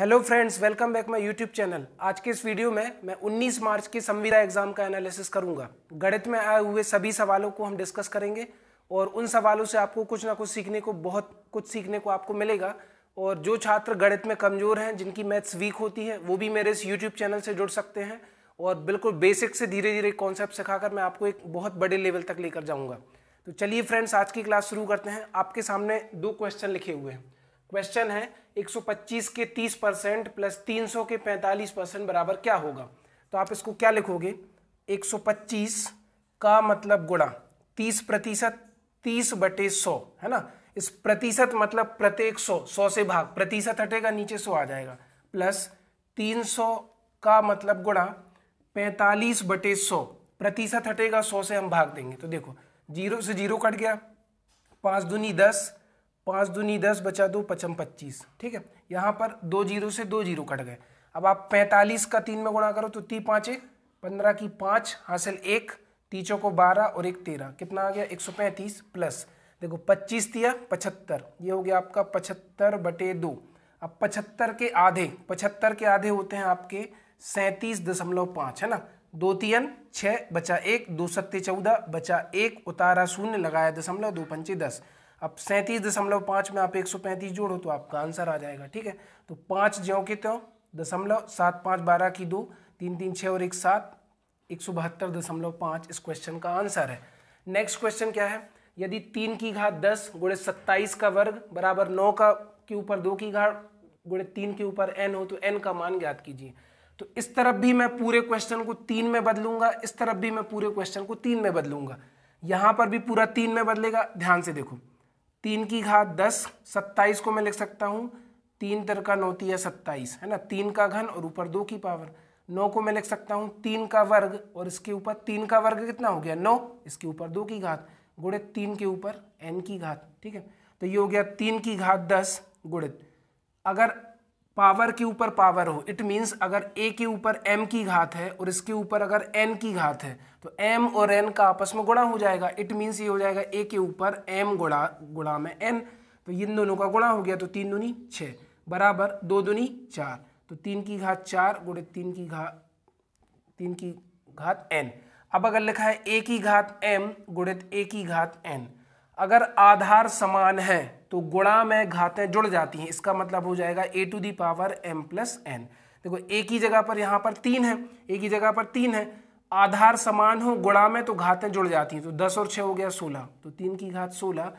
hello friends welcome back my YouTube channel आज के इस वीडियो में मैं 19 मार्च की संविदा एग्जाम का एनालिसिस करूंगा गणित में आए हुए सभी सवालों को हम डिस्कस करेंगे और उन सवालों से आपको कुछ ना कुछ सीखने को बहुत कुछ सीखने को आपको मिलेगा और जो छात्र गणित में कमज़ोर हैं जिनकी मैथ्स वीक होती है वो भी मेरे इस यूट्यूब चैनल से जुड़ सकते हैं और बिल्कुल बेसिक से धीरे धीरे कॉन्सेप्ट सिखाकर मैं आपको एक बहुत बड़े लेवल तक लेकर जाऊँगा तो चलिए फ्रेंड्स आज की क्लास शुरू करते हैं आपके सामने दो क्वेश्चन लिखे हुए हैं क्वेश्चन है 125 के 30 परसेंट प्लस 300 के 45 परसेंट बराबर क्या होगा तो आप इसको क्या लिखोगे 125 का मतलब गुणा 30 प्रतिशत तीस बटे सौ है ना इस प्रतिशत मतलब प्रत्येक सौ सौ से भाग प्रतिशत हटेगा नीचे सौ आ जाएगा प्लस तीन सौ का मतलब गुणा पैंतालीस बटे सौ प्रतिशत हटेगा सौ से हम भाग देंगे तो देखो जीरो से जीरो कट गया पाँच दूनी दस पाँच दूनी दस बचा दो पचम पच्चीस ठीक है यहाँ पर दो जीरो से दो जीरो कट गए अब आप पैंतालीस का तीन में गुणा करो तो ती एक पंद्रह की पाँच हासिल एक तीचों को बारह और एक तेरह कितना आ गया एक सौ पैंतीस प्लस देखो पच्चीस दिया पचहत्तर ये हो गया आपका पचहत्तर बटे दो अब पचहत्तर के आधे पचहत्तर के आधे होते हैं आपके सैंतीस दशमलव पाँच है ना दो तीन छः बचा एक दो सत्ते चौदह बचा एक उतारा शून्य लगाया दशमलव दो पंचे दस अब सैंतीस दशमलव पाँच में आप एक सौ पैंतीस जोड़ो तो आपका आंसर आ जाएगा ठीक है तो पाँच ज्यों के त्यों दशमलव सात पाँच बारह की दो तीन तीन छः और एक सात एक सौ बहत्तर दशमलव पाँच इस क्वेश्चन का आंसर है नेक्स्ट क्वेश्चन क्या है यदि तीन की घात दस गुड़े सत्ताईस का वर्ग बराबर नौ का के ऊपर दो की घाट गुड़े तीन के ऊपर एन हो तो एन का मान ज्ञात कीजिए तो इस तरफ भी मैं पूरे क्वेश्चन को तीन में बदलूंगा इस तरफ भी मैं पूरे क्वेश्चन को तीन में बदलूंगा यहाँ पर भी पूरा तीन में बदलेगा ध्यान से देखो तीन की घात दस सत्ताईस को मैं लिख सकता हूँ तीन तरका नौती है सत्ताईस है ना तीन का घन और ऊपर दो की पावर नौ को मैं लिख सकता हूँ तीन का वर्ग और इसके ऊपर तीन का वर्ग कितना हो गया नौ इसके ऊपर दो की घात गुड़ित तीन के ऊपर एन की घात ठीक है तो ये हो गया तीन की घात दस गुणित अगर पावर के ऊपर पावर हो इट मीन्स अगर ए के ऊपर एम की घात है और इसके ऊपर अगर एन की घात है तो एम और एन का आपस में गुणा हो जाएगा इट मीन्स ये हो जाएगा ए के ऊपर एम गुणा गुणा में एन तो इन दोनों का गुणा हो गया तो तीन दुनी छः बराबर दो दुनी चार तो तीन की घात चार गुणे तीन की घात तीन की घात एन अब अगर लिखा है ए की घात एम गुणित ए की घात एन अगर आधार समान है तो गुणा में घातें जुड़ जाती हैं इसका मतलब हो जाएगा A to the power M plus N देखो एक ही जगह पर यहाँ पर तीन है एक ही जगह पर तीन है आधार समान हो गुणा में तो घातें जुड़ जाती हैं तो दस और छः हो गया सोलह तो तीन की घात सोलह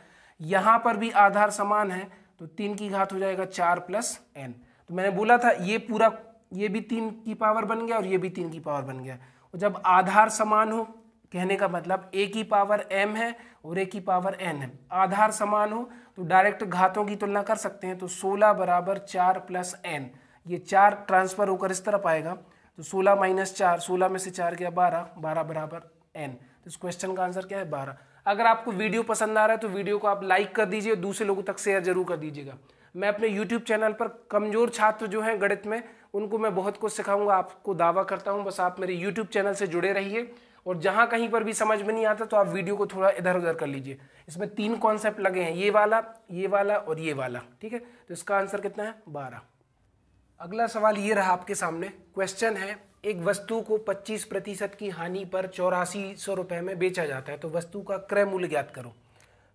यहाँ पर भी आधार समान है तो तीन की घात हो जाएगा चार प्लस एन तो मैंने बोला था ये पूरा ये भी तीन की पावर बन गया और ये भी तीन की पावर बन गया और जब आधार समान हो कहने का मतलब ए की पावर एम है और ए की पावर एन है आधार समान हो तो डायरेक्ट घातों की तुलना कर सकते हैं तो सोलह बराबर चार प्लस एन ये चार ट्रांसफर होकर इस तरफ आएगा तो सोलह माइनस चार सोलह में से चार गया बारह बारह बराबर एन तो इस क्वेश्चन का आंसर क्या है बारह अगर आपको वीडियो पसंद आ रहा है तो वीडियो को आप लाइक कर दीजिए दूसरे लोगों तक शेयर जरूर कर दीजिएगा मैं अपने यूट्यूब चैनल पर कमज़ोर छात्र जो हैं गणित में उनको मैं बहुत कुछ सिखाऊंगा आपको दावा करता हूँ बस आप मेरे यूट्यूब चैनल से जुड़े रहिए और जहां कहीं पर भी समझ में नहीं आता तो आप वीडियो को थोड़ा इधर उधर कर लीजिए इसमें तीन कॉन्सेप्ट लगे हैं ये वाला ये वाला और ये वाला ठीक है तो इसका आंसर कितना है बारह अगला सवाल ये रहा आपके सामने क्वेश्चन है एक वस्तु को 25 प्रतिशत की हानि पर चौरासी सौ रुपए में बेचा जाता है तो वस्तु का क्रय मूल्य ज्ञात करो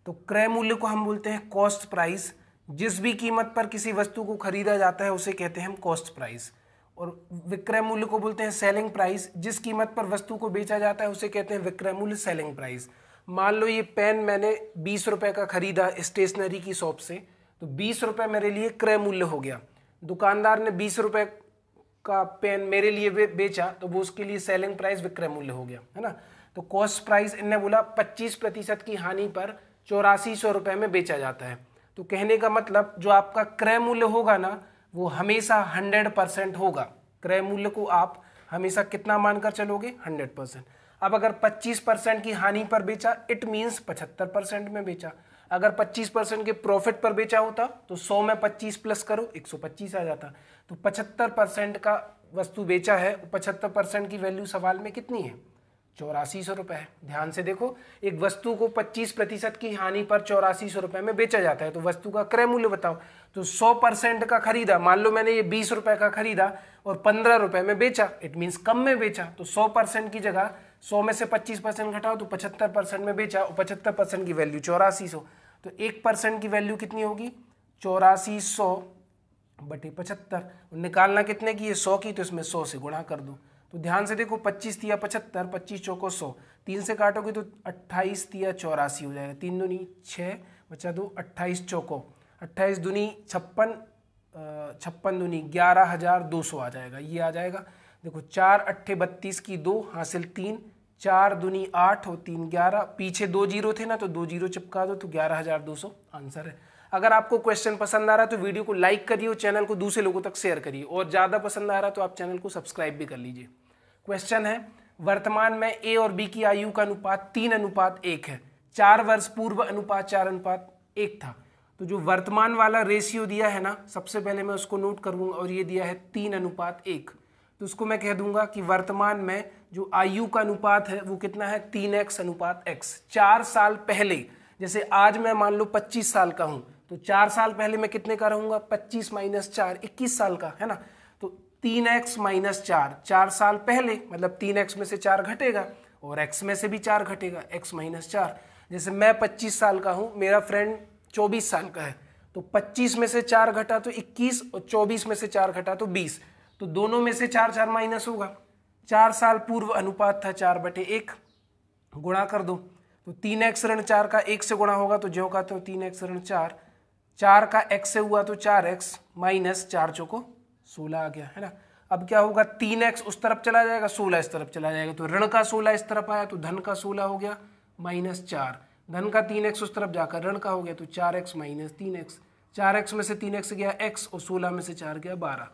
तो क्रय मूल्य को हम बोलते हैं कॉस्ट प्राइस जिस भी कीमत पर किसी वस्तु को खरीदा जाता है उसे कहते हैं हम कॉस्ट प्राइस और विक्रय मूल्य को बोलते हैं सेलिंग प्राइस जिस कीमत पर वस्तु को बेचा जाता है उसे कहते हैं विक्रय मूल्य सेलिंग प्राइस मान लो ये पेन मैंने बीस रुपये का ख़रीदा स्टेशनरी की शॉप से तो बीस रुपये मेरे लिए क्रय मूल्य हो गया दुकानदार ने बीस रुपये का पेन मेरे लिए बे, बेचा तो वो उसके लिए सेलिंग प्राइस विक्रय मूल्य हो गया है ना तो कॉस्ट प्राइस इनने बोला पच्चीस प्रतिशत की हानि पर चौरासी सौ रुपये में बेचा जाता है तो कहने का मतलब जो आपका क्रय मूल्य होगा ना वो हमेशा हंड्रेड परसेंट होगा क्रय मूल्य को आप हमेशा कितना मानकर चलोगे हंड्रेड परसेंट अब अगर पच्चीस परसेंट की हानि पर बेचा इट मीन्स पचहत्तर परसेंट में बेचा अगर 25 परसेंट के प्रॉफिट पर बेचा होता तो 100 में 25 प्लस करो 125 आ जाता तो 75 परसेंट का वस्तु बेचा है 75 परसेंट की वैल्यू सवाल में कितनी है चौरासी सौ रुपये है ध्यान से देखो एक वस्तु को 25 प्रतिशत की हानि पर चौरासी सौ रुपये में बेचा जाता है तो वस्तु का क्रय मूल्य बताओ तो 100 परसेंट का खरीदा मान लो मैंने ये बीस रुपये का खरीदा और पंद्रह रुपये में बेचा इट मीन्स कम में बेचा तो 100 परसेंट की जगह 100 में से 25 परसेंट घटाओ तो पचहत्तर परसेंट में बेचा और पचहत्तर परसेंट की वैल्यू चौरासी सौ तो एक परसेंट की वैल्यू कितनी होगी चौरासी सौ बटे पचहत्तर निकालना कितने की ये सौ की तो इसमें सौ से गुणा कर दो तो ध्यान से देखो पच्चीस तिया पचहत्तर पच्चीस चौको सौ तीन से काटोगे तो अट्ठाईस तिया चौरासी हो जाएगा तीन दुनी छः बचा दो अट्ठाईस चौको अट्ठाईस दुनी छप्पन छप्पन दुनी ग्यारह हज़ार दो सौ आ जाएगा ये आ जाएगा देखो चार अट्ठे बत्तीस की दो हासिल तीन चार दुनी आठ और तीन ग्यारह पीछे दो जीरो थे ना तो दो जीरो चिपका दो तो ग्यारह हज़ार दो सौ आंसर है अगर आपको क्वेश्चन पसंद आ रहा है तो वीडियो को लाइक करिए और चैनल को दूसरे लोगों तक शेयर करिए और ज़्यादा पसंद आ रहा है तो आप चैनल को सब्सक्राइब भी कर लीजिए क्वेश्चन है वर्तमान में ए और बी की आयु का अनुपात तीन अनुपात एक है चार वर्ष पूर्व अनुपात चार अनुपात एक था तो जो वर्तमान वाला रेशियो दिया है ना सबसे पहले मैं उसको नोट करूँगा और ये दिया है तीन अनुपात एक तो उसको मैं कह दूंगा कि वर्तमान में जो आयु का अनुपात है वो कितना है तीन एक्स अनुपात एक्स चार साल पहले जैसे आज मैं मान लो पच्चीस साल का हूँ तो चार साल पहले मैं कितने का रहूंगा पच्चीस माइनस चार इक्कीस साल का है ना तो तीन एक्स माइनस चार चार साल पहले मतलब तीन एक्स में से चार घटेगा और एक्स में से भी चार घटेगा एक्स माइनस चार जैसे मैं पच्चीस साल का हूँ मेरा फ्रेंड चौबीस साल का है तो पच्चीस में से चार घटा तो इक्कीस और चौबीस में से चार घटा तो बीस तो दोनों में से चार चार माइनस होगा चार साल पूर्व अनुपात था चार बटे एक गुणा कर दो तो तीन एक्स ऋण चार का एक से गुणा होगा तो ज्यो का तो तीन एक्स ऋण चार चार का एक्स से हुआ तो चार एक्स माइनस चार चौको सोलह आ गया है ना अब क्या होगा तीन एक्स उस तरफ चला जाएगा सोलह इस तरफ चला जाएगा तो ऋण का सोलह इस तरफ आया तो धन का सोलह हो गया माइनस चार धन का तीन एक्स उस तरफ जाकर ऋण का हो गया तो चार एक्स माइनस तीन एक्स चार एक्स में से तीन एक्स गया एक्स और सोलह में से चार गया बारह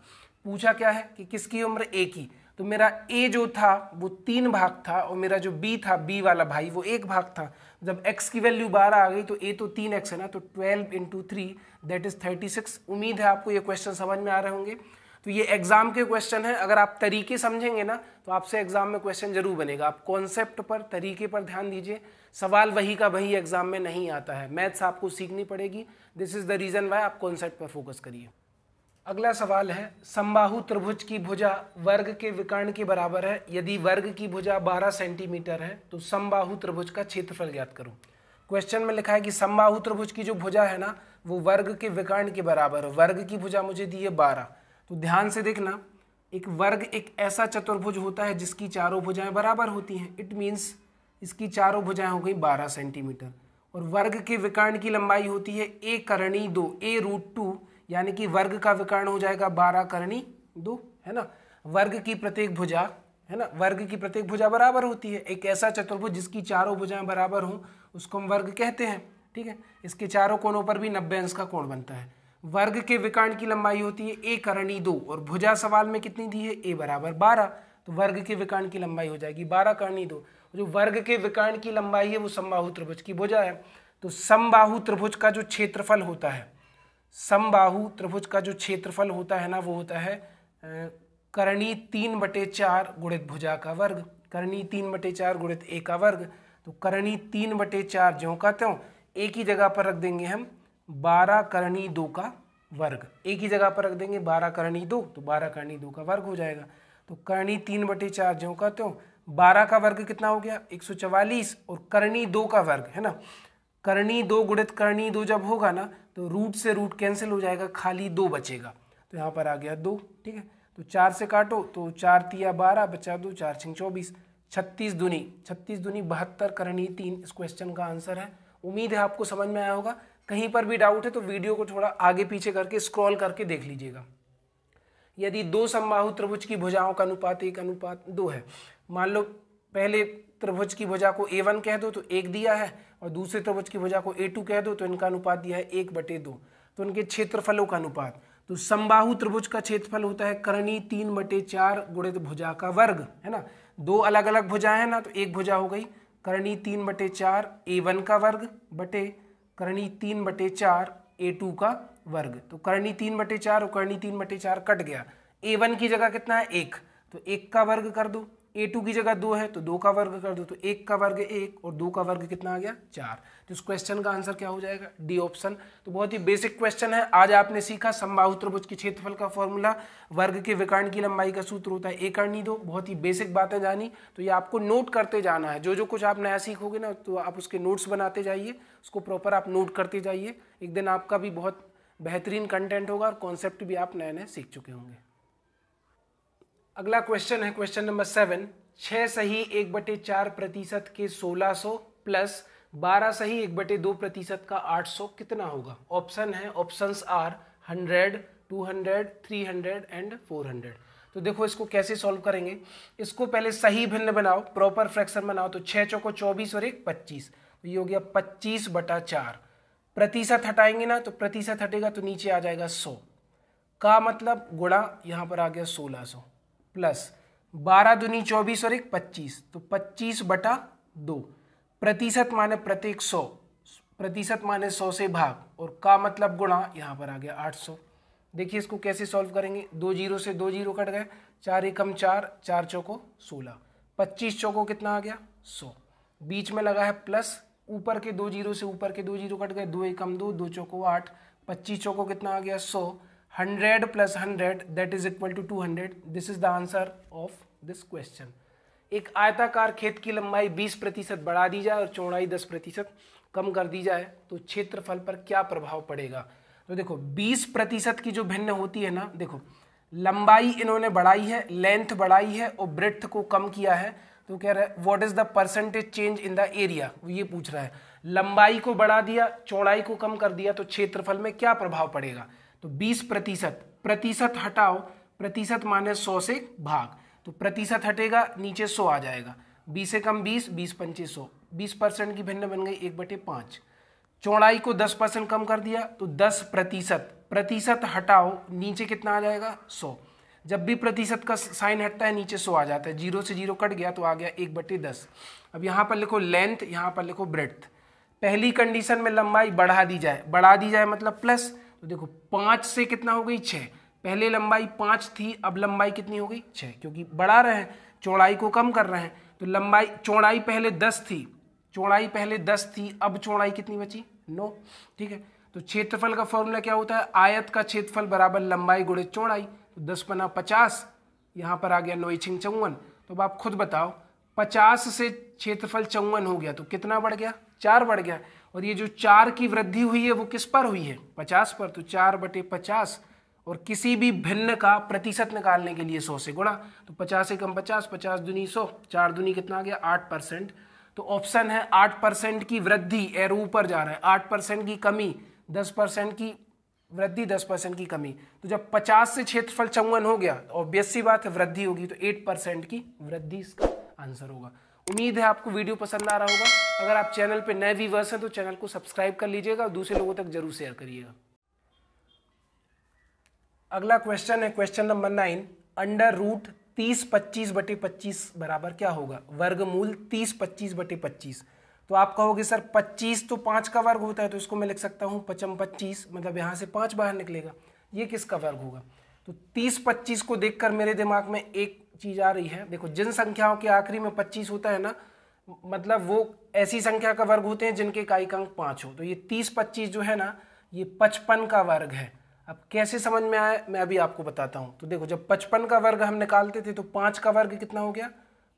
पूछा क्या है कि किसकी उम्र ए की तो मेरा ए जो था वो तीन भाग था और मेरा जो बी था बी वाला भाई वो एक भाग था जब x की वैल्यू बारह आ गई तो a तो तीन एक्स है ना तो twelve into three that is thirty six उम्मीद है आपको ये क्वेश्चन समझ में आ रहे होंगे तो ये एग्ज़ाम के क्वेश्चन है अगर आप तरीके समझेंगे ना तो आपसे एग्ज़ाम में क्वेश्चन जरूर बनेगा आप कॉन्सेप्ट पर तरीके पर ध्यान दीजिए सवाल वही का वही एग्ज़ाम में नहीं आता है मैथ्स आपको सीखनी पड़ेगी this is the reason why आप कॉन्सेप्ट पर फोकस करिए अगला सवाल है संबाहु त्रिभुज की भुजा वर्ग के विकर्ण के बराबर है यदि वर्ग की भुजा 12 सेंटीमीटर है तो संबाहु त्रिभुज का क्षेत्रफल ज्ञात करो क्वेश्चन में लिखा है कि संबाहु त्रिभुज की जो भुजा है ना वो वर्ग के विकर्ण के बराबर है वर्ग की भुजा मुझे दी है बारह तो ध्यान से देखना एक वर्ग एक ऐसा चतुर्भुज होता है जिसकी चारों भुजाएं बराबर होती हैं इट मीन्स इसकी चारों भुजाएं हो गई बारह सेंटीमीटर और वर्ग के विकर्ण की लंबाई होती है ए करणी दो ए रूट टू यानी कि वर्ग का विकर्ण हो जाएगा बारह करणी दो है ना वर्ग की प्रत्येक भुजा है ना वर्ग की प्रत्येक भुजा बराबर होती है एक ऐसा चतुर्भुज जिसकी चारों भुजाएं बराबर हों उसको हम वर्ग कहते हैं ठीक है इसके चारों कोणों पर भी नब्बे अंश का कोण बनता है वर्ग के विकर्ण की लंबाई होती है ए करणी दो और भुजा सवाल में कितनी दी है ए बराबर बारह तो वर्ग के विकर्ण की लंबाई हो जाएगी बारह करणी दो जो वर्ग के विकर्ण की लंबाई है वो समबाहु त्रिभुज की भुजा है तो समबाहु त्रिभुज का जो क्षेत्रफल होता है समबाहु त्रिभुज का जो क्षेत्रफल होता है ना वो होता है करणी तीन बटे चार गुणित भुजा का वर्ग करणी तीन बटे चार गुणित ए का वर्ग तो करणी तीन बटे चार ज्यों का त्यों एक ही जगह पर रख देंगे हम बारह करणी दो का वर्ग एक ही जगह पर रख देंगे बारह करणी दो तो बारह करणी दो का वर्ग हो जाएगा तो करणी तीन बटे चार ज्यों का त्यों बारह का वर्ग कितना हो गया एक सौ चवालीस और करणी दो का वर्ग है ना करणी दो गुणित करणी दो जब होगा ना तो रूट से रूट कैंसिल हो जाएगा खाली दो बचेगा तो यहाँ पर आ गया दो ठीक है तो चार से काटो तो चार तिया बारह बचा दो चार छिंग चौबीस छत्तीस दुनी छत्तीस दुनी बहत्तर करनी तीन इस क्वेश्चन का आंसर है उम्मीद है आपको समझ में आया होगा कहीं पर भी डाउट है तो वीडियो को थोड़ा आगे पीछे करके स्क्रॉल करके देख लीजिएगा यदि दो समबाहु त्रिभुज की भुजाओं का अनुपात एक अनुपात दो है मान लो पहले त्रिभुज की भुजा को A1 कह दो तो एक दिया है और दूसरे त्रिभुज की भुजा को A2 कह दो तो इनका अनुपात दिया है एक बटे दो तो इनके क्षेत्रफलों का अनुपात तो संबाहु त्रिभुज का क्षेत्रफल होता है करणी तीन बटे चार गुणित भुजा का वर्ग है ना दो अलग अलग भुजा है ना तो एक भुजा हो गई करणी तीन बटे चार ए वन का वर्ग बटे करणी तीन बटे चार ए टू का वर्ग तो करणी तीन बटे चार और करणी तीन बटे चार कट गया ए वन की जगह कितना है एक तो एक का वर्ग कर दो ए टू की जगह दो है तो दो का वर्ग कर दो तो एक का वर्ग एक और दो का वर्ग कितना आ गया चार तो इस क्वेश्चन का आंसर क्या हो जाएगा डी ऑप्शन तो बहुत ही बेसिक क्वेश्चन है आज आपने सीखा समबाहु त्रिभुज के क्षेत्रफल का फॉर्मूला वर्ग के विकर्ण की लंबाई का सूत्र होता है एक अर्णी दो बहुत ही बेसिक बातें जानी तो ये आपको नोट करते जाना है जो जो कुछ आप नया सीखोगे ना तो आप उसके नोट्स बनाते जाइए उसको प्रॉपर आप नोट करते जाइए एक दिन आपका भी बहुत बेहतरीन कंटेंट होगा और कॉन्सेप्ट भी आप नए नए सीख चुके होंगे अगला क्वेश्चन है क्वेश्चन नंबर सेवन छः सही एक बटे चार प्रतिशत के सोलह सौ प्लस बारह सही एक बटे दो प्रतिशत का आठ सौ कितना होगा ऑप्शन है options are hundred two hundred three hundred and four hundred तो देखो इसको कैसे सॉल्व करेंगे इसको पहले सही भिन्न बनाओ प्रॉपर फ्रैक्शन बनाओ तो छः चौको चौबीस और एक पच्चीस तो ये हो गया पच्चीस बटा चार प्रतिशत हटाएंगे ना तो प्रतिशत हटेगा तो नीचे आ जाएगा सौ का मतलब गुणा यहाँ पर आ गया सोलह सौ प्लस बारह दुनी चौबीस और एक पच्चीस तो पच्चीस बटा दो प्रतिशत माने प्रत्येक सौ प्रतिशत माने सौ से भाग और का मतलब गुणा यहाँ पर आ गया आठ सौ देखिए इसको कैसे सॉल्व करेंगे दो जीरो से दो जीरो कट गए चार एकम चार चार चौको सोलह पच्चीस चौको कितना आ गया सौ बीच में लगा है प्लस ऊपर के दो जीरो से ऊपर के दो जीरो कट गए दो एकम दो दो चौको आठ पच्चीस चौको कितना आ गया सौ 100 hundred 100 is equal to two 200 this is the answer of this question एक आयताकार खेत की लंबाई 20 प्रतिशत बढ़ा दी जाए और चौड़ाई 10 प्रतिशत कम कर दी जाए तो क्षेत्रफल पर क्या प्रभाव पड़ेगा तो देखो 20 प्रतिशत की जो भिन्न होती है ना देखो लंबाई इन्होंने बढ़ाई है लेंथ बढ़ाई है और ब्रेथ को कम किया है तो कह रहा है what is the percentage change in the area ये पूछ रहा है लंबाई को बढ़ा दिया चौड़ाई को कम कर दिया तो क्षेत्रफल में क्या प्रभाव पड़ेगा तो 20 प्रतिशत प्रतिशत हटाओ प्रतिशत माने 100 से भाग तो प्रतिशत हटेगा नीचे 100 आ जाएगा 20 से कम 20 20 पंचे सौ बीस परसेंट की भिन्न बन गई एक बटे पाँच चौड़ाई को 10 परसेंट कम कर दिया तो 10 प्रतिशत प्रतिशत हटाओ नीचे कितना आ जाएगा 100 जब भी प्रतिशत का साइन हटता है नीचे 100 आ जाता है जीरो से जीरो कट गया तो आ गया एक बटे दस अब यहाँ पर लिखो लेंथ यहाँ पर लिखो ब्रेथ पहली कंडीशन में लंबाई बढ़ा दी जाए बढ़ा दी जाए मतलब प्लस तो देखो पांच से कितना हो गई छह पहले लंबाई पांच थी अब लंबाई कितनी हो गई छह क्योंकि बढ़ा रहे हैं चौड़ाई को कम कर रहे हैं तो लंबाई चौड़ाई पहले दस थी चौड़ाई पहले दस थी अब चौड़ाई कितनी बची नौ ठीक है तो क्षेत्रफल का फॉर्मूला क्या होता है आयत का क्षेत्रफल बराबर लंबाई गुड़े चौड़ाई तो दस पना पचास यहां पर आ गया नोई छिंग चौवन तो अब आप खुद बताओ पचास से क्षेत्रफल चौवन हो गया तो कितना बढ़ गया चार बढ़ गया और ये जो चार की वृद्धि हुई है वो किस पर हुई है पचास पर तो चार बटे पचास और किसी भी भिन्न का प्रतिशत निकालने के लिए सौ से गुणा तो पचास से कम पचास पचास दुनी सौ चार दुनी कितना आ गया आठ परसेंट तो ऑप्शन है आठ परसेंट की वृद्धि एरो ऊपर जा रहा है आठ परसेंट की कमी दस परसेंट की वृद्धि दस परसेंट की कमी तो जब पचास से क्षेत्रफल चौवन हो गया ऑब्वियस तो सी बात है वृद्धि होगी तो एट परसेंट की वृद्धि इसका आंसर होगा उम्मीद है आपको वीडियो पसंद आ रहा होगा अगर आप चैनल पर नए व्यूवर्स हैं तो चैनल को सब्सक्राइब कर लीजिएगा और दूसरे लोगों तक जरूर शेयर करिएगा अगला क्वेश्चन है question number nine under root तीस पच्चीस बटे पच्चीस बराबर क्या होगा वर्गमूल तीस पच्चीस बटे पच्चीस तो आप कहोगे सर पच्चीस तो पाँच का वर्ग होता है तो इसको मैं लिख सकता हूँ पचम पच्चीस मतलब यहाँ से पाँच बाहर निकलेगा ये किसका वर्ग होगा तो तीस पच्चीस को देखकर मेरे दिमाग में एक चीज़ आ रही है देखो जिन संख्याओं के आखिरी में पच्चीस होता है ना मतलब वो ऐसी संख्या का वर्ग होते हैं जिनके का अंक पाँच हो तो ये तीस पच्चीस जो है ना ये पचपन का वर्ग है अब कैसे समझ में आया मैं अभी आपको बताता हूँ तो देखो जब पचपन का वर्ग हम निकालते थे तो पाँच का वर्ग कितना हो गया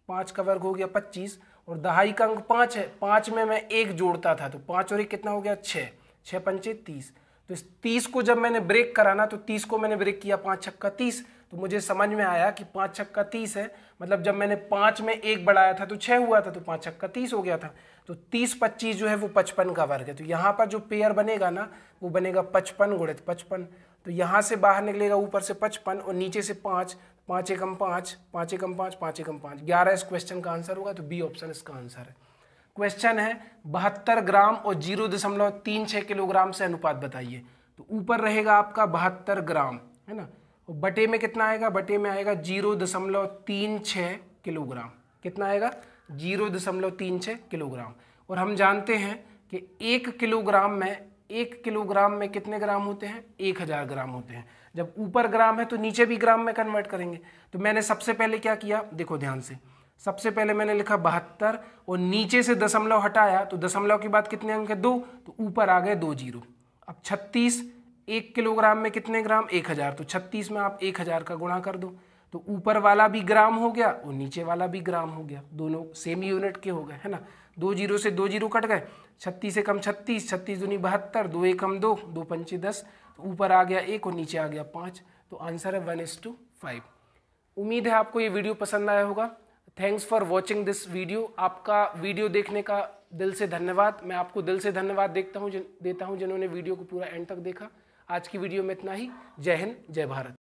पाँच का वर्ग हो गया पच्चीस और दहाई का अंक पाँच है पाँच में मैं एक जोड़ता था तो पाँच और एक कितना हो गया छः छः पंचे तीस तो इस तीस को जब मैंने ब्रेक करा ना तो तीस को मैंने ब्रेक किया पाँच छक्का तीस तो मुझे समझ में आया कि पाँच छक्का तीस है मतलब जब मैंने पाँच में एक बढ़ाया था तो छः हुआ था तो पाँच छक्का तीस हो गया था तो तीस पच्चीस जो है वो पचपन का वर्ग है तो यहाँ पर जो पेयर बनेगा ना वो बनेगा पचपन गुणित पचपन तो यहाँ से बाहर निकलेगा ऊपर से पचपन और नीचे से पाँच पाँच एकम पाँच पाँच एकम पाँच पाँच एकम पाँच ग्यारह इस क्वेश्चन का आंसर होगा तो बी ऑप्शन इसका आंसर है क्वेश्चन है बहत्तर ग्राम और जीरो दशमलव तीन छः किलोग्राम से अनुपात बताइए तो ऊपर रहेगा आपका बहत्तर ग्राम है ना बटे में कितना आएगा बटे में आएगा जीरो दशमलव तीन छः किलोग्राम कितना आएगा जीरो दशमलव तीन छः किलोग्राम और हम जानते हैं कि एक किलोग्राम में एक किलोग्राम में कितने ग्राम होते हैं एक हज़ार ग्राम होते हैं जब ऊपर ग्राम है तो नीचे भी ग्राम में कन्वर्ट करेंगे तो मैंने सबसे पहले क्या किया देखो ध्यान से सबसे पहले मैंने लिखा बहत्तर और नीचे से दशमलव हटाया तो दशमलव के बाद कितने अंक है दो तो ऊपर आ गए दो जीरो अब छत्तीस एक किलोग्राम में कितने ग्राम एक हज़ार तो छत्तीस में आप एक हज़ार का गुणा कर दो तो ऊपर वाला भी ग्राम हो गया और नीचे वाला भी ग्राम हो गया दोनों सेम यूनिट के हो गए है ना दो जीरो से दो जीरो कट गए छत्तीस एकम छत्तीस छत्तीस दूनी बहत्तर दो एकम दो दो पंचे दस तो ऊपर आ गया एक और नीचे आ गया पाँच तो आंसर है वन एस टू फाइव उम्मीद है आपको ये वीडियो पसंद आया होगा thanks for watching this video आपका वीडियो देखने का दिल से धन्यवाद मैं आपको दिल से धन्यवाद देखता हूँ देता हूँ जिन्होंने वीडियो को पूरा एंड तक देखा आज की वीडियो में इतना ही जय हिंद जय भारत